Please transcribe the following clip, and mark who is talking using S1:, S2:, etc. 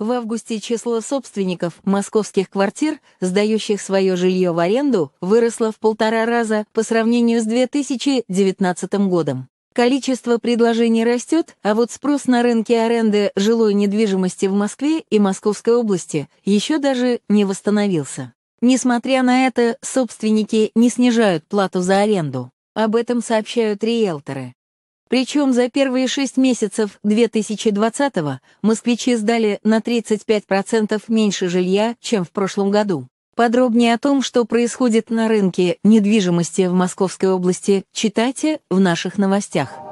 S1: В августе число собственников московских квартир, сдающих свое жилье в аренду, выросло в полтора раза по сравнению с 2019 годом. Количество предложений растет, а вот спрос на рынке аренды жилой недвижимости в Москве и Московской области еще даже не восстановился. Несмотря на это, собственники не снижают плату за аренду. Об этом сообщают риэлторы. Причем за первые шесть месяцев 2020-го москвичи сдали на 35% меньше жилья, чем в прошлом году. Подробнее о том, что происходит на рынке недвижимости в Московской области, читайте в наших новостях.